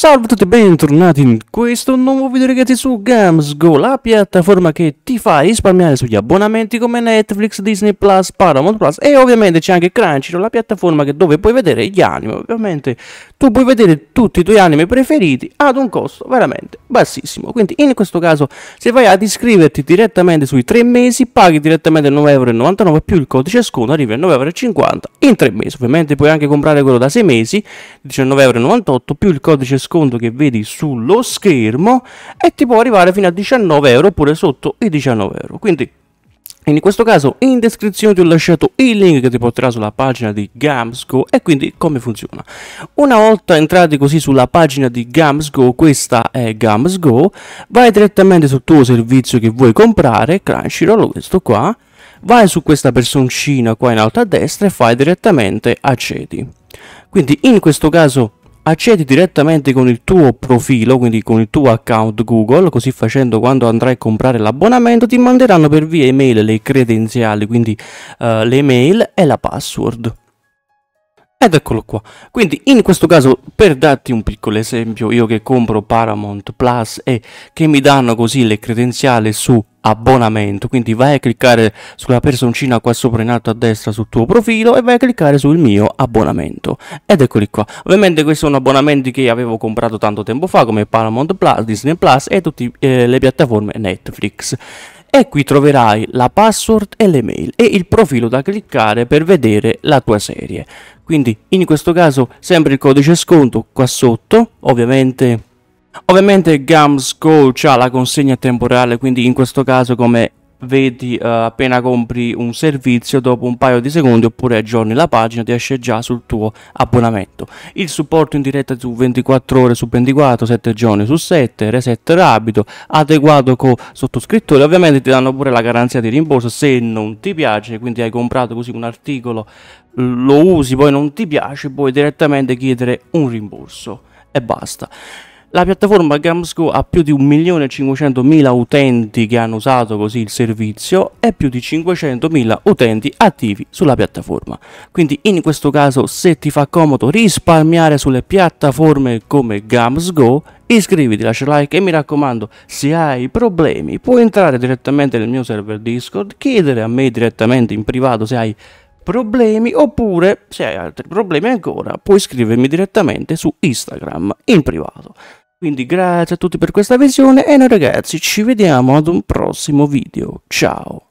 Salve a tutti e bentornati in questo nuovo video ragazzi su Gamsgo, la piattaforma che ti fa risparmiare sugli abbonamenti come Netflix, Disney+, Plus, Paramount Plus e ovviamente c'è anche Crunchyroll, la piattaforma dove puoi vedere gli anime, ovviamente tu puoi vedere tutti i tuoi anime preferiti ad un costo veramente bassissimo, quindi in questo caso se vai ad iscriverti direttamente sui 3 mesi paghi direttamente 9,99€ più il codice sconto arrivi a 9,50€ in 3 mesi, ovviamente puoi anche comprare quello da 6 mesi 19,98€ più il codice sconto sconto che vedi sullo schermo e ti può arrivare fino a 19 euro oppure sotto i 19 euro. Quindi in questo caso in descrizione ti ho lasciato il link che ti porterà sulla pagina di Gamsgo e quindi come funziona. Una volta entrati così sulla pagina di Gamsgo, questa è Gamsgo, vai direttamente sul tuo servizio che vuoi comprare, Crunchyroll questo qua, vai su questa personcina qua in alto a destra e fai direttamente accedi. Quindi in questo caso accedi direttamente con il tuo profilo, quindi con il tuo account Google, così facendo quando andrai a comprare l'abbonamento ti manderanno per via email le credenziali, quindi uh, eh, le mail e la password. Ed eccolo qua, quindi in questo caso per darti un piccolo esempio, io che compro Paramount Plus e che mi danno così le credenziali su abbonamento, quindi vai a cliccare sulla personcina qua sopra in alto a destra sul tuo profilo e vai a cliccare sul mio abbonamento ed eccoli qua, ovviamente questi sono abbonamenti che avevo comprato tanto tempo fa come Paramount Plus, Disney Plus e tutte eh, le piattaforme Netflix e qui troverai la password e l'email e il profilo da cliccare per vedere la tua serie. Quindi in questo caso sempre il codice sconto qua sotto, ovviamente Ovviamente Gums Go ha la consegna temporale, quindi in questo caso come vedi eh, appena compri un servizio dopo un paio di secondi oppure aggiorni la pagina ti esce già sul tuo abbonamento il supporto in diretta su 24 ore su 24 7 giorni su 7 reset rapido adeguato con sottoscrittore ovviamente ti danno pure la garanzia di rimborso se non ti piace quindi hai comprato così un articolo lo usi poi non ti piace puoi direttamente chiedere un rimborso e basta la piattaforma GamsGo ha più di 1.500.000 utenti che hanno usato così il servizio e più di 500.000 utenti attivi sulla piattaforma. Quindi in questo caso se ti fa comodo risparmiare sulle piattaforme come GamsGo, iscriviti, lascia like e mi raccomando se hai problemi puoi entrare direttamente nel mio server Discord, chiedere a me direttamente in privato se hai problemi oppure se hai altri problemi ancora puoi scrivermi direttamente su Instagram in privato. Quindi grazie a tutti per questa visione e noi ragazzi ci vediamo ad un prossimo video. Ciao!